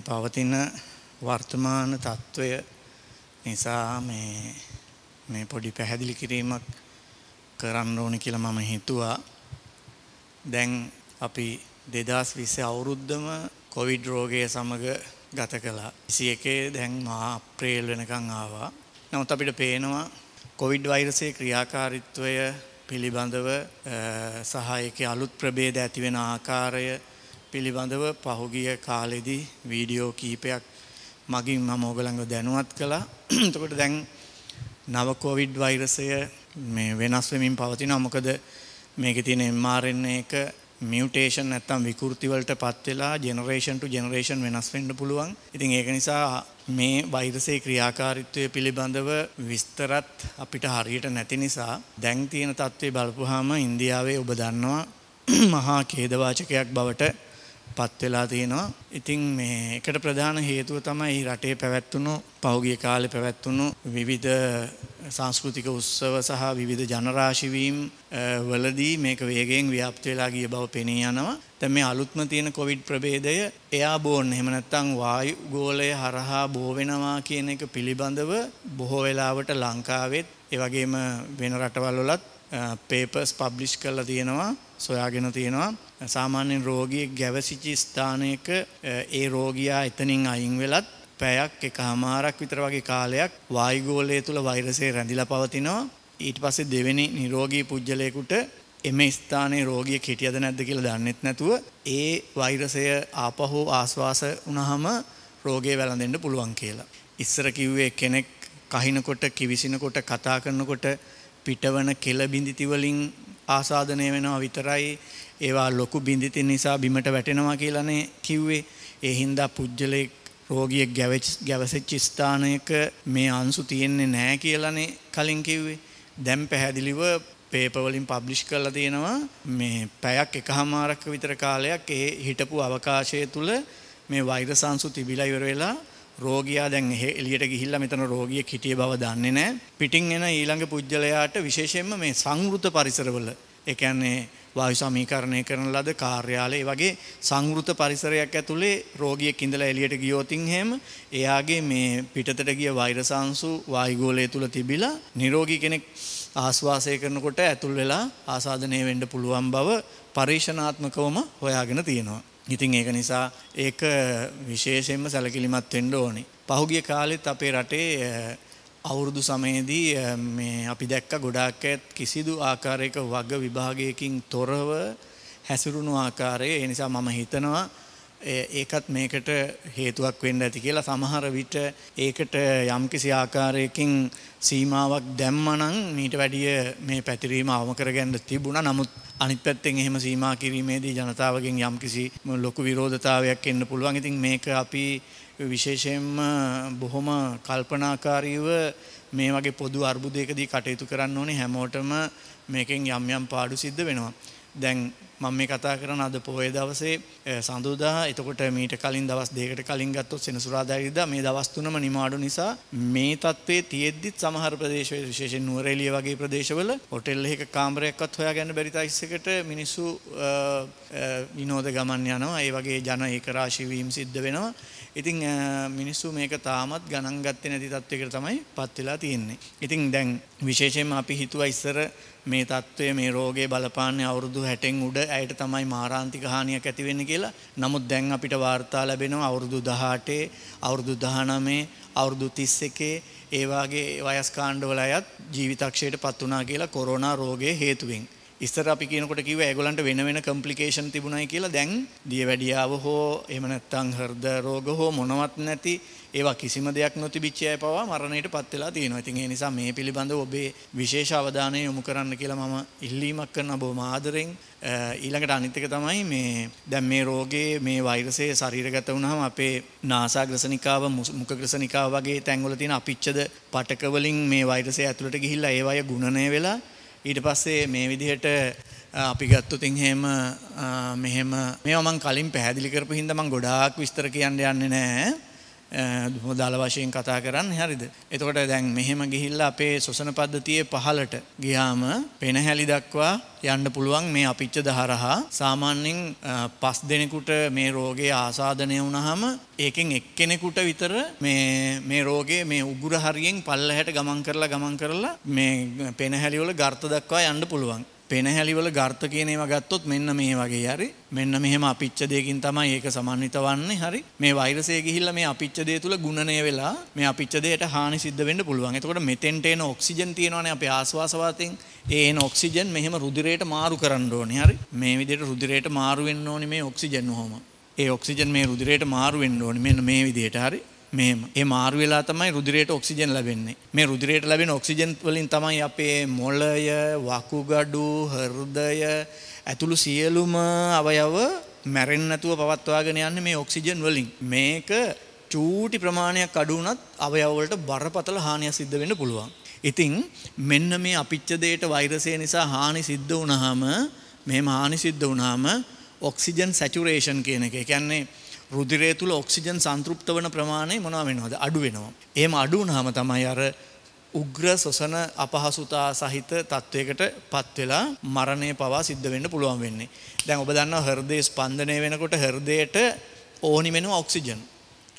මේ පවතින වර්තමාන తত্ত্বය නිසා මේ මේ පොඩි පැහැදිලි කිරීමක් කරන්න ඕන කියලා මම හිතුවා. දැන් අපි 2020 අවුරුද්දම කොවිඩ් රෝගය සමග ගත කළා. 21 දැන් මා අප්‍රේල් වෙනකන් ආවා. නමුත් අපිට පේනවා කොවිඩ් වෛරසයේ ක්‍රියාකාරීත්වය පිළිබඳව සහ ඒකේ අලුත් ප්‍රභේද ඇති වෙන ආකාරය පිළිබඳව පහුගිය කාලෙදී වීඩියෝ කීපයක් මගින් මම ඔගලඟ දැනුවත් කළා. එතකොට දැන් නව කොවිඩ් වෛරසය මේ වෙනස් වෙමින් පවතිනවා. මොකද මේකේ තියෙන mRNA එක මියුටේෂන් නැත්තම් විකෘති වලට පත් වෙලා ජෙනරේෂන් ටු ජෙනරේෂන් වෙනස් වෙන්න පුළුවන්. ඉතින් ඒක නිසා මේ වෛරසයේ ක්‍රියාකාරීත්වය පිළිබඳව විස්තරත් අපිට හරියට නැති නිසා දැන් තියෙන තත්ත්වය බලපුවාම ඉන්දියාවේ ඔබ දන්නවා මහා ඛේදවාචකයක් බවට පත් වෙලා තියෙනවා. ඉතින් මේ එකට ප්‍රධාන හේතුව තමයි රටේ පැවැත්වුණු පහුගිය කාලේ පැවැත්වුණු විවිධ සංස්කෘතික උත්සව සහ විවිධ ජනරාශි වීම් වලදී මේක වේගයෙන් ව්‍යාප්ත වෙලා ගිය බව පෙනී යනවා. දැන් මේ අලුත්ම තියෙන කොවිඩ් ප්‍රභේදය එයාබෝන් එහෙම නැත්නම් වායු ගෝලය හරහා බෝ වෙනවා කියන එක පිළිබඳව බොහෝ වෙලාවට ලංකාවෙත් ඒ වගේම වෙන රටවල් වලත් පේපර්ස් පබ්ලිෂ් කරලා තියෙනවා, සොයාගෙන තියෙනවා. සාමාන්‍යයෙන් රෝගියෙක් ගැවසිච්ච ස්ථානයක ඒ රෝගියා එතනින් අයින් වෙලත් පැයක් එකහමාරක් විතර වගේ කාලයක් වායුගෝලය තුල වෛරසය රැඳිලා පවතිනවා. ඊට පස්සේ දෙවෙනි නිරෝගී පුජ්‍යලයකට එම ස්ථානයේ රෝගියෙක් හිටියද නැද්ද කියලා දන්නෙත් නැතුව ඒ වෛරසය ආපහු ආශ්වාස වුණාම රෝගේ වැළඳෙන්න පුළුවන් කියලා. ඉස්සර කිව්වේ කෙනෙක් කහිනකොට කිවිසිනකොට කතා කරනකොට පිටවන කෙළ බිඳිති වලින් ආසාදනය වෙනවා විතරයි ඒවා ලොකු බිඳිති නිසා බිමට වැටෙනවා කියලානේ කිව්වේ. ඒ හින්දා පුජ්‍යලෙක් රෝගියෙක් ගැවසෙච්ච ස්ථානයක මේ අංශු තියෙන්නේ නැහැ කියලානේ කලින් කිව්වේ. දැන් පැහැදිලිව පේපර් වලින් පබ්ලිෂ් කරලා තියෙනවා මේ පැයක් එකහමාරක් විතර කාලයක් ඒ හිටපු අවකාශය තුල මේ වෛරස් අංශු තිබිලා ඉවර වෙලා රෝගියා දැන් එළියට ගිහිල්ලා මෙතන රෝගියෙක් හිටිය බව දන්නේ නැහැ. පිටින් එන ඊළඟ පුජ්‍යලයාට විශේෂයෙන්ම මේ සංවෘත පරිසරවල ඒ කියන්නේ වායු සමීකරණය කරන ලද කාර්යාලය වගේ සංවෘත පරිසරයක් ඇතුලේ රෝගියෙක් ඉඳලා එළියට ගියොත් එහෙම එයාගේ මේ පිටතට ගිය වෛරසාංශු වායුගෝලය තුල තිබිලා නිරෝගී කෙනෙක් ආස්වාසය කරනකොට ඇතුල් වෙලා ආසාදනය වෙන්න පුළුවන් බව පරීක්ෂණාත්මකවම හොයාගෙන තියෙනවා. ඉතින් ඒක නිසා ඒක විශේෂයෙන්ම සැලකිලිමත් වෙන්න ඕනේ. පහුගිය කාලෙත් අපේ රටේ අවුරුදු සමයේදී මේ අපි දැක්ක ගොඩාක් ඇත් කිසිදු ආකාරයක වග විභාගයකින් තොරව හැසිරුණු ආකාරය ඒ නිසා මම හිතනවා ඒකත් මේකට හේතුවක් වෙන්න ඇති කියලා සමහර විට ඒකට යම්කිසි ආකාරයකින් සීමාවක් දැම්මනම් මීට වැඩිය මේ පැතිරීම අවම කරගන්න තිබුණා නමුත් අනිත් පැත්තෙන් එහෙම සීමා කිරීමේදී ජනතාවගෙන් යම්කිසි ලොකු විරෝධතාවයක් එන්න පුළුවන්. ඉතින් මේක අපි විශේෂයෙන්ම බොහොම කල්පනාකාරීව මේ වගේ පොදු අර්බුදයකදී කටයුතු කරන්න ඕනේ හැමෝටම මේකෙන් යම් යම් පාඩු සිද්ධ වෙනවා. දැන් මම මේ කතා කරන අද පොහොය දවසේ සඳුදා එතකොට මීට කලින් දවස් දෙකකට කලින් ගත්තොත් සෙනසුරාදා ඉදා මේ දවස් තුනම නිමාඩු නිසා මේ තත්ත්වයේ තියෙද්දිත් සමහර ප්‍රදේශවල විශේෂයෙන් නුවරඑළිය වගේ ප්‍රදේශවල හොටෙල් එකක කාමරයක්වත් හොයාගන්න බැරි තත්යකට මිනිස්සු විනෝද ගමන් යනවා ඒ වගේ ජන ඒකරාශී වීම සිද්ධ වෙනවා ඉතින් මිනිස්සු මේක තාමත් ගණන් ගත්තේ නැති තත්ත්වයකට තමයි පත් වෙලා තියෙන්නේ. ඉතින් දැන් විශේෂයෙන්ම අපි හිතුවා ඉස්සර මේ தત્ත්වය මේ රෝගේ බලපාන්නේ අවුරුදු 60න් උඩ ඇයට තමයි මාරාන්තික හානියක් ඇති වෙන්නේ කියලා. නමුත් දැන් අපිට වාර්තා ලැබෙනවා අවුරුදු 18, අවුරුදු 19, අවුරුදු 31 ඒ වගේ වයස් කාණ්ඩවල අයත් ජීවිතක්ෂයට පත් වුණා කියලා කොරෝනා රෝගයේ හේතුවෙන්. ඉස්සර අපි කියනකොට කිව්ව ඒගොල්ලන්ට වෙන වෙන කම්ප්ලිකේෂන් තිබුණයි කියලා දැන් දියවැඩියාව හෝ එහෙම නැත්නම් හෘද රෝග හෝ මොනවත් නැති ඒවා කිසිම දෙයක් නොතිබිච්ච අය පවා මරණයටපත් වෙලා තියෙනවා. ඉතින් ඒ නිසා මේ පිළිබඳව ඔබේ විශේෂ අවධානය යොමු කරන්න කියලා මම ඉල්ලීමක් කරන ඔබ මාදරෙන් ඊළඟට අනිත් එක තමයි මේ දැන් මේ රෝගේ මේ වෛරසය ශරීරගත වුණාම අපේ නාසාග්‍රසනිකාව මුඛග්‍රසනිකාව වගේ තැන්වල තියෙන අපිච්ඡද පටක වලින් මේ වෛරසය ඇතුළට ගිහිල්ලා ඒවය ගුණණය වෙලා ඊට පස්සේ මේ විදිහට අපි ගත්තුතින් හෙම මෙහෙම මේ මං කලින් පැහැදිලි කරපු හින්දා මං ගොඩාක් විස්තර කියන්න යන්නේ නැහැ. මුදාල වශයෙන් කතා කරන්න හරිද. එතකොට දැන් මෙහෙම ගිහිල්ලා අපේ සොසන පද්ධතියේ පහලට ගියාම පෙනහැලි දක්වා යන්න පුළුවන් මේ අපිච්ච දහරහා සාමාන්‍යයෙන් පස් දෙනෙකුට මේ රෝගේ ආසාධනය වුණහම ඒකෙන් එක්කෙනෙකුට විතර මේ මේ රෝගේ මේ උගුර හරියෙන් පල්ලහැට ගමන් කරලා ගමන් කරලා මේ පෙනහැලිවල ගර්ත දක්වා යන්න පුළුවන්. පෙනහැලිවල ගර්ථ කියන ඒවා ගත්තොත් මෙන්න මේ වගේ හරි මෙන්න මෙහෙම අපිච්ච දෙයකින් තමයි ඒක සමන්විත වන්නේ හරි මේ වෛරසය ගිහිල්ලා මේ අපිච්ච දේ තුල ගුණණය වෙලා මේ අපිච්ච දෙයට හානි සිද්ධ වෙන්න පුළුවන්. එතකොට මෙතෙන්ට එන ඔක්සිජන් තියෙනවානේ අපේ ආශ්වාස වාතයෙන්. ඒ එන ඔක්සිජන් මෙහෙම රුධිරයට මාරු කරන්න ඕනේ හරි. මේ විදිහට රුධිරයට මාරු වෙන්න ඕනේ මේ ඔක්සිජන් උහම. ඒ ඔක්සිජන් මේ රුධිරයට මාරු වෙන්න ඕනේ මෙන්න මේ විදිහට හරි. මේම ඒ මාරු වෙලා තමයි රුධිරයට ඔක්සිජන් ලැබෙන්නේ. මේ රුධිරයට ලැබෙන ඔක්සිජන් වලින් තමයි අපේ මොළය, වකුගඩු, හෘදය ඇතුළු සියලුම අවයව මැරෙන්නේ නැතුව පවත්වාගෙන යන්නේ මේ ඔක්සිජන් වලින්. මේක චූටි ප්‍රමාණයක් අඩු වුණත් අවයව වලට බරපතල හානියක් සිද්ධ වෙන්න පුළුවන්. ඉතින් මෙන්න මේ අපිච්ච දෙයට වෛරසය නිසා හානි සිද්ධ වුණාම මෙහෙම හානි සිද්ධ වුණාම ඔක්සිජන් සැචුරේෂන් කියන එක. ඒ කියන්නේ රුධිරය තුල ඔක්සිජන් සංතෘප්ත වන ප්‍රමාණය මොනවා වෙනවද අඩු වෙනවා. එහෙම අඩු වුනහම තමයි අර උග්‍ර සොසන අපහසුතා සහිත තත්වයකට පත් වෙලා මරණය පවා සිද්ධ වෙන්න පුළුවන් වෙන්නේ. දැන් ඔබ දන්නවා හෘදේ ස්පන්දනය වෙනකොට හෘදයට ඕනි වෙනවා ඔක්සිජන්.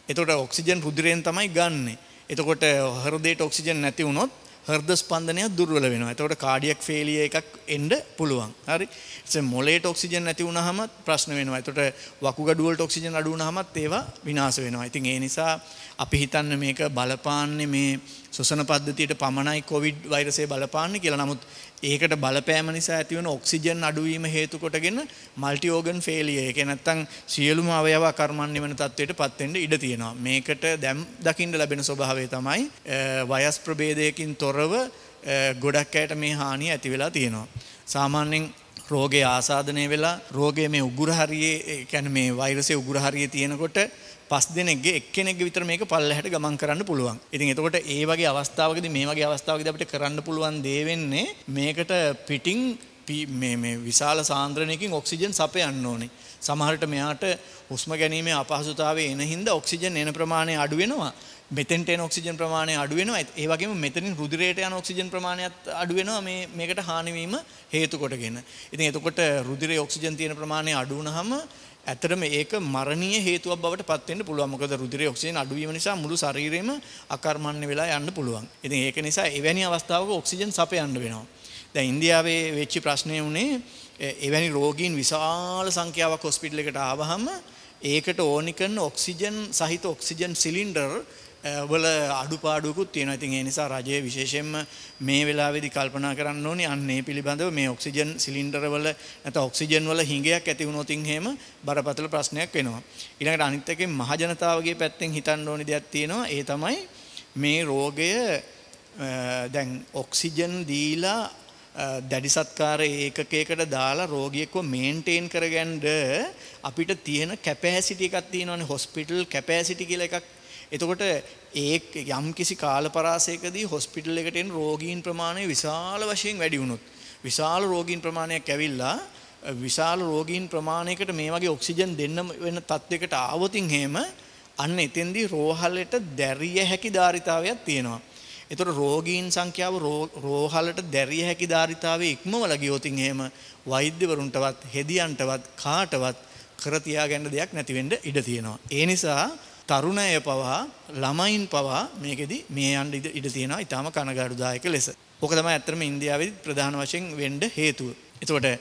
එතකොට ඔක්සිජන් රුධිරයෙන් තමයි ගන්නෙ. එතකොට හෘදයට ඔක්සිජන් නැති වුණොත් හෘද ස්පන්දනයක් දුර්වල වෙනවා. එතකොට කාඩියක් ෆේලිය එකක් එන්න පුළුවන්. හරි. ඒ මොලේට ඔක්සිජන් නැති වුනහම ප්‍රශ්න වෙනවා. එතකොට වකුගඩුව වලට ඔක්සිජන් අඩු වුනහමත් ඒවා විනාශ වෙනවා. ඉතින් ඒ නිසා අපි හිතන්නේ මේක බලපාන්නේ මේ සොසන පද්ධතියට පමණයි කොවිඩ් වෛරසය බලපාන්න කියලා නමුත් ඒකට බලපෑම නිසා ඇතිවන ඔක්සිජන් අඩුවීම හේතු කොටගෙන මල්ටි ඕගන් ෆේලිය ඒක නැත්තම් සියලුම අවයව අකර්මණ්‍ය වෙන තත්ත්වයට පත් වෙන්න ඉඩ තියෙනවා මේකට දැම් දකින්න ලැබෙන ස්වභාවය තමයි වයස් ප්‍රභේදයකින් තොරව ගොඩක් අයට මේ හානිය ඇති වෙලා තියෙනවා සාමාන්‍යයෙන් රෝගේ ආසාධනය වෙලා රෝගය මේ උගුරහරියේ කැන මේ වෛරසය උගුරහරිය තියෙනකොට පස් දෙනෙක්ගේ එක්කෙනෙක් විතර මේක පල්ලහැට ගමන් කරන්න පුළුවන්. ඉතින් එතකොට ඒ වගේ අවස්ථාවකදී මේ වගේ අවස්ථාවකදී අපිට කරන්න පුළුවන් දේ වෙන්නේ මේකට පිටින් මේ මේ විශාල සාන්ද්‍රණයකින් ඔක්සිජන් සපයන්න ඕනේ. සමහරට මෙයාට හුස්ම ගැනීමේ අපහසුතාවය එන හින්දා ඔක්සිජන් එන ප්‍රමාණය අඩු වෙනවා. මෙතෙන්ට එන ඔක්සිජන් ප්‍රමාණය අඩු වෙනවා. ඒ වගේම මෙතනින් රුධිරයට යන ඔක්සිජන් ප්‍රමාණයත් අඩු වෙනවා. මේ මේකට හානි වීම හේතු කොටගෙන. ඉතින් එතකොට රුධිරයේ ඔක්සිජන් තියෙන ප්‍රමාණය අඩු වුනහම ඇතරම ඒක මරණීය හේතුවක් බවට පත් වෙන්න පුළුවන්. මොකද රුධිරයේ ඔක්සිජන් අඩු වීම නිසා මුළු ශරීරෙම අකර්මණ්‍ය වෙලා යන්න පුළුවන්. ඉතින් ඒක නිසා එවැනි අවස්ථාවක ඔක්සිජන් සපයන්න වෙනවා. දැන් ඉන්දියාවේ වෙච්ච ප්‍රශ්නය උනේ එවැනි රෝගීන් විශාල සංඛ්‍යාවක් හොස්පිටල් එකට ආවහම ඒකට ඕනි කරන ඔක්සිජන් සහිත ඔක්සිජන් සිලින්ඩර් වල අඩුපාඩුවකුත් තියෙනවා. ඉතින් ඒ නිසා රජය විශේෂයෙන්ම මේ වෙලාවේදී කල්පනා කරන්න ඕනේ අන්න මේ පිළිබඳව මේ ඔක්සිජන් සිලින්ඩර වල නැත්නම් ඔක්සිජන් වල හිඟයක් ඇති වුණොත් එහෙම බරපතල ප්‍රශ්නයක් වෙනවා. ඊළඟට අනිත් එකෙන් මහජනතාවගේ පැත්තෙන් හිතන්න ඕනේ දෙයක් තියෙනවා. ඒ තමයි මේ රෝගය දැන් ඔක්සිජන් දීලා දැඩි සත්කාර ඒකකයකට දාලා රෝගියෙක්ව මේන්ටේන් කරගන්න අපිට තියෙන කැපැසිටි එකක් තියෙනවනේ හොස්පිටල් කැපැසිටි කියලා එකක්. එතකොට ඒ යම් කිසි කාලපරාසයකදී හොස්පිටල් එකට එන රෝගීන් ප්‍රමාණය විශාල වශයෙන් වැඩි වුණොත් විශාල රෝගීන් ප්‍රමාණයක් ඇවිල්ලා විශාල රෝගීන් ප්‍රමාණයකට මේ වගේ ඔක්සිජන් දෙන්න වෙන තත්යකට ආවොතින් එහෙම අන්න එතෙන්දී රෝහලට දැරිය හැකි ධාරිතාවයක් තියෙනවා. එතකොට රෝගීන් සංඛ්‍යාව රෝහලට දැරිය හැකි ධාරිතාවේ ඉක්මවලා ගියොතින් එහෙම වෛද්‍යවරුන්ටවත් හෙදියන්ටවත් කාටවත් කර තියාගන්න දෙයක් නැති වෙන්න ඉඩ තියෙනවා. ඒ නිසා තරුණය පවා ළමයින් පවා මේකෙදි මේ යන්න ඉඩ තියෙනවා. ඊටාම කනගාටුදායක ලෙස. ඕක තමයි ඇත්තටම ඉන්දියාවේ ප්‍රධාන වශයෙන් වෙන්න හේතුව. එතකොට ඒ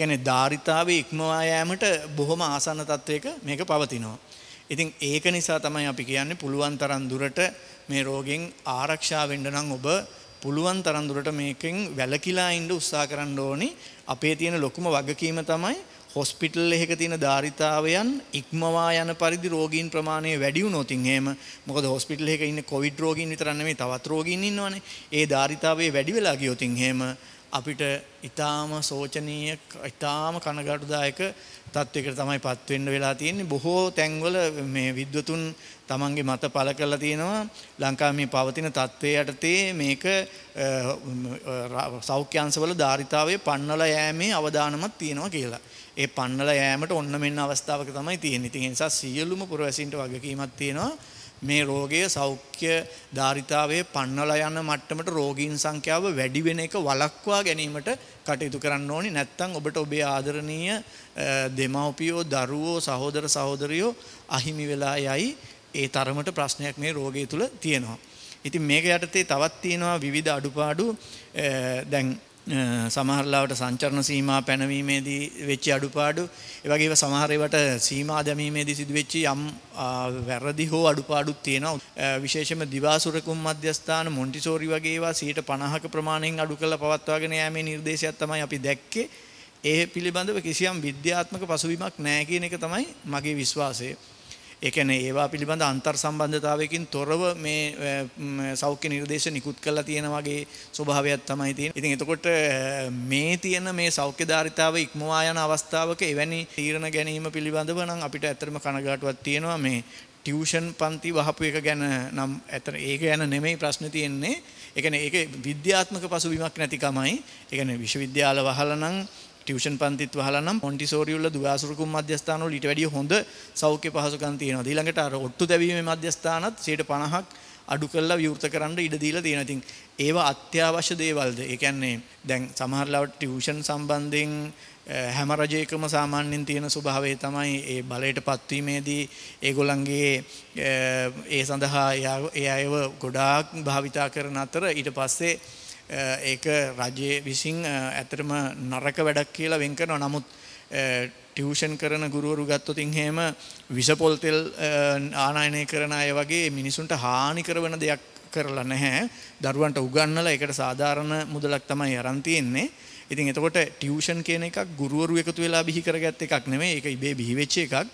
කියන්නේ ධාරිතාවේ ඉක්මවා යෑමට බොහොම ආසන්න තත්වයක මේක පවතිනවා. ඉතින් ඒක නිසා තමයි අපි කියන්නේ පුළුවන් තරම් දුරට මේ රෝගෙන් ආරක්ෂා වෙන්න නම් ඔබ පුළුවන් තරම් දුරට මේකෙන් වැළකීලා ඉන්න උත්සාහ කරන්න ඕනි. අපේ තියෙන ලොකුම වගකීම තමයි හොස්පිටල් එකක තියෙන ධාරිතාවයන් ඉක්මවා යන පරිදි රෝගීන් ප්‍රමාණය වැඩි වුණොත් එහෙම මොකද හොස්පිටල් එකේ ඉන්න කොවිඩ් රෝගීන් විතරක් නෙමෙයි තවත් රෝගීන් ඉන්නවනේ. ඒ ධාරිතාවේ වැඩි වෙලා ගියොත් එහෙම අපිට ඊටාම සෝචනීය ඊටාම කනගාටුදායක තත්වයකට තමයි පත් වෙන්න වෙලා තියෙන්නේ බොහෝ තැන්වල මේ විද්වතුන් තමන්ගේ මත පළ කරලා තියෙනවා ලංකාවේ මේ පවතින තත්ත්වය යටතේ මේක සෞඛ්‍යංශවල ධාරිතාවයේ පන්නලා යෑමේ අවදානමක් තියෙනවා කියලා. ඒ පන්නලා යෑමට ඔන්න මෙන්න අවස්ථාවක තමයි තියෙන්නේ. ඉතින් ඒ නිසා සියලුම පුරවැසින්ට වගකීමක් තියෙනවා. මේ රෝගය සෞඛ්‍ය ධාරිතාවේ පන්නලා යන මට්ටමට රෝගීන් සංඛ්‍යාව වැඩි වෙන එක වළක්වා ගැනීමට කටයුතු කරන්න ඕනේ නැත්නම් ඔබට ඔබේ ආදරණීය දෙමව්පියෝ දරුවෝ සහෝදර සහෝදරියෝ අහිමි වෙලා යයි ඒ තරමට ප්‍රශ්නයක් මේ රෝගය තුල තියෙනවා. ඉතින් මේක යටතේ තවත් තියෙනවා විවිධ අඩුපාඩු දැන් සමහරලාවට සංචරණ සීමා පැනවීමේදී වෙච්චි අඩුපාඩු ඒ වගේම සමහරේවට සීමා දැමීමේදී සිදුවෙච්චි යම් වැරදි හෝ අඩුපාඩුත් තියෙනවා විශේෂයෙන්ම දිවාසුරකුම් මධ්‍යස්ථාන මොන්ටිසෝරි වගේ ඒවා 50ක ප්‍රමාණයෙන් අඩු කරලා පවත්වාගෙන යෑමේ නිර්දේශයක් තමයි අපි දැක්කේ ඒ පිළිබඳව කිසියම් විද්‍යාත්මක පසුබිමක් නැහැ කියන එක තමයි මගේ විශ්වාසය ඒ කියන්නේ ඒවා පිළිබඳ අන්තර් සම්බන්ධතාවයකින් තොරව මේ සෞඛ්‍ය නිර්දේශ නිකුත් කරලා තියෙන වගේ ස්වභාවයක් තමයි තියෙන්නේ. ඉතින් එතකොට මේ තියෙන මේ සෞඛ්‍යධාරිතාව ඉක්මවා යන අවස්ථාවක එවැනි තීරණ ගැනීම පිළිබඳව නම් අපිට ඇත්තටම කනගාටුවක් තියෙනවා මේ ටියුෂන් පන්ති වහපු එක ගැන නම් ඇතර ඒක ගැන නෙමෙයි ප්‍රශ්නේ තියෙන්නේ. ඒ කියන්නේ ඒක විද්‍යාත්මක පසුබිමක් නැතිකමයි. ඒ කියන්නේ විශ්වවිද්‍යාල වහලා නම් ටියුෂන් පන්තිත් වහලා නම් මොන්ටිසෝරි වල දුවාසුරුකුම් මධ්‍යස්ථාන වල ඊට වැඩිය හොඳ සෞඛ්‍ය පහසුකම් තියෙනවා. ඊළඟට අර ඔට්ටු දැවීමේ මධ්‍යස්ථානත් 50ක් අඩු කරලා විවෘත කරන්න ඉඩ දීලා තියෙනවා. ඉතින් ඒවා අත්‍යවශ්‍ය දේවල්ද? ඒ කියන්නේ දැන් සමහර ලාවට ටියුෂන් සම්බන්ධයෙන් හැම රජයකම සාමාන්‍යයෙන් තියෙන ස්වභාවය තමයි ඒ බලයට පත්වීමේදී ඒගොල්ලන්ගේ ඒ සඳහා ඒ අයව ගොඩාක් භාවිතා කරන අතර ඊට පස්සේ ඒක රජයේ විසින් ඇතරම නරක වැඩක් කියලා වෙන් කරනවා. නමුත් ටියුෂන් කරන ගුරුවරු ගත්තොත් එහෙම විසපොල් තෙල් ආනයනය කරන අය වගේ මිනිසුන්ට හානි කරන දෙයක් කරලා නැහැ. දරුවන්ට උගන්වලා ඒකට සාධාරණ මුදලක් තමයි අරන් තියෙන්නේ. ඉතින් එතකොට ටියුෂන් කියන එකක් ගුරුවරු එකතු වෙලා බිහි කරගත් එකක් නෙමෙයි. ඒක ඉබේ බිහි වෙච්ච එකක්.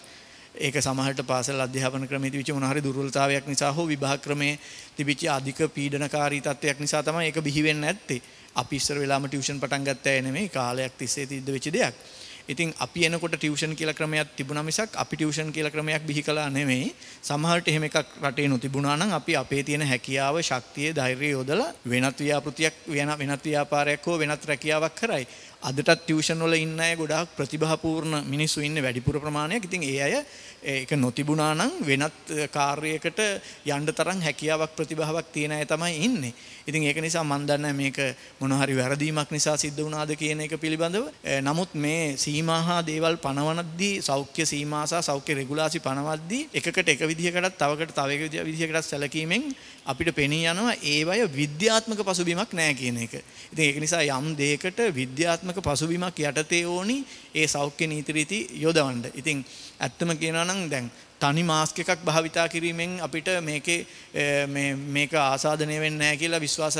ඒක සමහරට පාසල් අධ්‍යාපන ක්‍රමයේ තිබිච්ච මොන හරි දුර්වලතාවයක් නිසා හෝ විභාග ක්‍රමයේ තිබිච්ච අධික පීඩනකාරී තත්ත්වයක් නිසා තමයි ඒක බිහි වෙන්නේ නැත්තේ. අපි ඉස්සර වෙලාම ටියුෂන් පටන් ගත්තා නෙමෙයි කාලයක් තිස්සේ තිද්ද වෙච්ච දෙයක්. ඉතින් අපි එනකොට ටියුෂන් කියලා ක්‍රමයක් තිබුණා මිසක් අපි ටියුෂන් කියලා ක්‍රමයක් බිහි කළා නෙමෙයි. සමහරට එහෙම එකක් රටේ නොතිබුණා නම් අපි අපේ තියෙන හැකියාව, ශක්තිය, ධෛර්යය යොදලා වෙනත් ව්‍යාපෘතියක් වෙනත් ව්‍යාපාරයක් හෝ වෙනත් රැකියාවක් කරයි. අදටත් ටියුෂන් වල ඉන්න අය ගොඩාක් ප්‍රතිභාපූර්ණ මිනිස්සු ඉන්නේ වැඩිපුර ප්‍රමාණයක්. ඉතින් ඒ අය ඒක නොතිබුණා නම් වෙනත් කාර්යයකට යන්න තරම් හැකියාවක් ප්‍රතිභාවක් තියෙන අය තමයි ඉන්නේ. ඉතින් ඒක නිසා මම දන්නේ මේක මොන හරි වැරදීමක් නිසා සිද්ධ වුණාද කියන එක පිළිබඳව. නමුත් මේ සීමා හා දේවල් පනවනද්දී සෞඛ්‍ය සීමා සහ සෞඛ්‍ය රෙගුලාසි පනවද්දී එකකට එක විදිහකටත් තවකට තව එක විදිහකටත් සැලකීමෙන් අපිට පෙනී යනවා ඒවය විද්‍යාත්මක පසුබිමක් නැහැ කියන එක. ඉතින් ඒක නිසා යම් දෙයකට විද්‍යාත්මක ක්‍රියාත්මක පසුබිමක් යටතේ ඕනි ඒ සෞඛ්‍ය නීති රීති යොදවන්න. ඉතින් ඇත්තම කියනවා නම් දැන් තනි මාස්ක එකක් භාවිතා කිරීමෙන් අපිට මේකේ මේ මේක ආසාදනය වෙන්නේ නැහැ කියලා විශ්වාස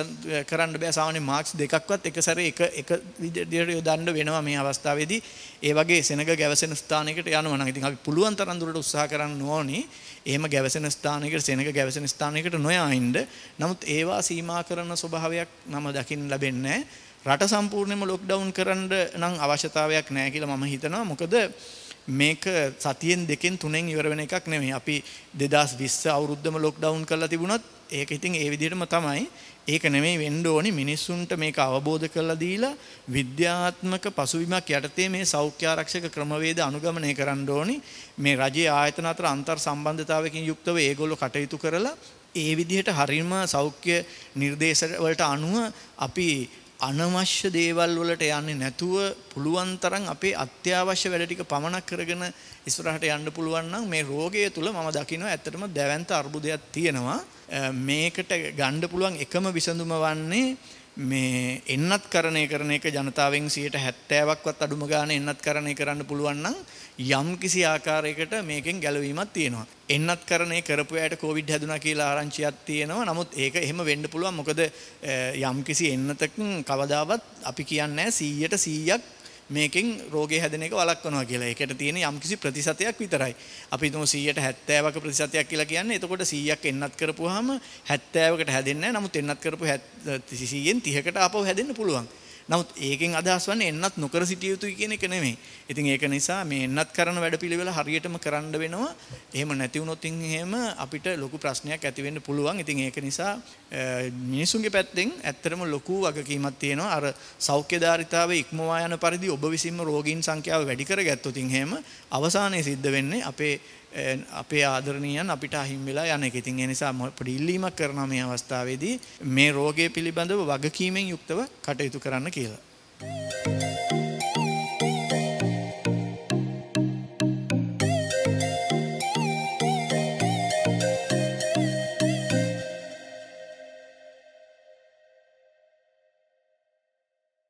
කරන්න බෑ සාමාන්‍ය මාක්ස් දෙකක්වත් එක සැරේ එක එක විදිහට යොදන්න වෙනවා මේ අවස්ථාවේදී ඒ වගේ සෙනඟ ගැවසෙන ස්ථානයකට යනවා නම් ඉතින් අපි පුළුවන් තරම් දුරට උත්සාහ කරන්න ඕනේ එහෙම ගැවසෙන ස්ථානයකට සෙනඟ ගැවසෙන ස්ථානයකට නොයා ඉන්න නමුත් ඒවා සීමා කරන ස්වභාවයක් මම දකින්න ලැබෙන්නේ නැහැ රට සම්පූර්ණයෙන්ම ලොක්ඩවුන් කරන්න නම් අවශ්‍යතාවයක් නැහැ කියලා මම හිතනවා. මොකද මේක සතියෙන් දෙකෙන් තුනෙන් ඉවර වෙන එකක් නෙමෙයි. අපි 2020 අවුරුද්දම ලොක්ඩවුන් කරලා තිබුණත් ඒක ඉතින් ඒ විදිහටම තමයි. ඒක නෙමෙයි වෙන්න ඕනි මිනිස්සුන්ට මේක අවබෝධ කරලා දීලා විද්‍යාත්මක පසුබිමක් යටතේ මේ සෞඛ්‍ය ආරක්ෂක ක්‍රමවේද අනුගමනය කරන්න ඕනි. මේ රජයේ ආයතන අතර අන්තර් සම්බන්ධතාවයකින් යුක්තව ඒගොල්ලෝ කටයුතු කරලා ඒ විදිහට හරීම සෞඛ්‍ය නිර්දේශ වලට අනුව අපි අනවශ්‍ය දේවල් වලට යන්නේ නැතුව පුළුවන් තරම් අපේ අත්‍යවශ්‍ය වැඩ ටික පමණක් කරගෙන ඉස්සරහට යන්න පුළුවන් නම් මේ රෝගය තුල මම දකිනවා ඇත්තටම දැවැන්ත අර්බුදයක් තියෙනවා මේකට ගන්න පුළුවන් එකම විසඳුම වන්නේ මේ එන්නත් කරණය කරන එක ජනතාවෙන් 70%ක්වත් අඩුම ගානේ එන්නත් කරණය කරන්න පුළුවන් නම් යම් කිසි ආකාරයකට මේකෙන් ගැලවීමක් තියෙනවා. එන්නත් කරනේ කරපු අයට කොවිඩ් හැදුනා කියලා ආරංචියක් තියෙනවා. නමුත් ඒක එහෙම වෙන්න පුළුවන්. මොකද යම් කිසි එන්නතක කවදාවත් අපි කියන්නේ 100ට 100ක් මේකෙන් රෝගය හැදෙන එක වළක්වනවා කියලා. ඒකට තියෙන යම්කිසි ප්‍රතිශතයක් විතරයි. අපි හිතමු 100%ක ප්‍රතිශතයක් කියලා කියන්නේ. එතකොට 100ක් එන්නත් කරපුවාම 70කට හැදෙන්නේ නැහැ. නමුත් එන්නත් කරපු 100න් 30කට ආපහු හැදෙන්න පුළුවන්. නමුත් ඒකෙන් අදහස් වන්නේ එන්නත් නොකර සිටිය යුතුයි කියන එක නෙමෙයි. ඉතින් ඒක නිසා මේ එන්නත් කරන වැඩපිළිවෙල හරියටම කරන්න වෙනවා. එහෙම නැති වුණොත් එහෙම අපිට ලොකු ප්‍රශ්නයක් ඇති වෙන්න පුළුවන්. ඉතින් ඒක නිසා මිනිසුන්ගේ පැත්තෙන් ඇත්තටම ලොකු වගකීමක් තියෙනවා. අර සෞඛ්‍යධාරිතාවේ ඉක්මවා යන පරිදි ඔබ විසින්ම රෝගීන් සංඛ්‍යාව වැඩි කරගත්තොත් එහෙම අවසානයේ සිද්ධ වෙන්නේ අපේ අපේ ආදරණීයන් අපිට අහිමි වෙලා යන එක. ඉතින් ඒ නිසා පොඩි ඉල්ලීමක් කරනවා මේ අවස්ථාවේදී මේ රෝගය පිළිබඳව වගකීමෙන් යුක්තව කටයුතු කරන්න කියලා. Thank you.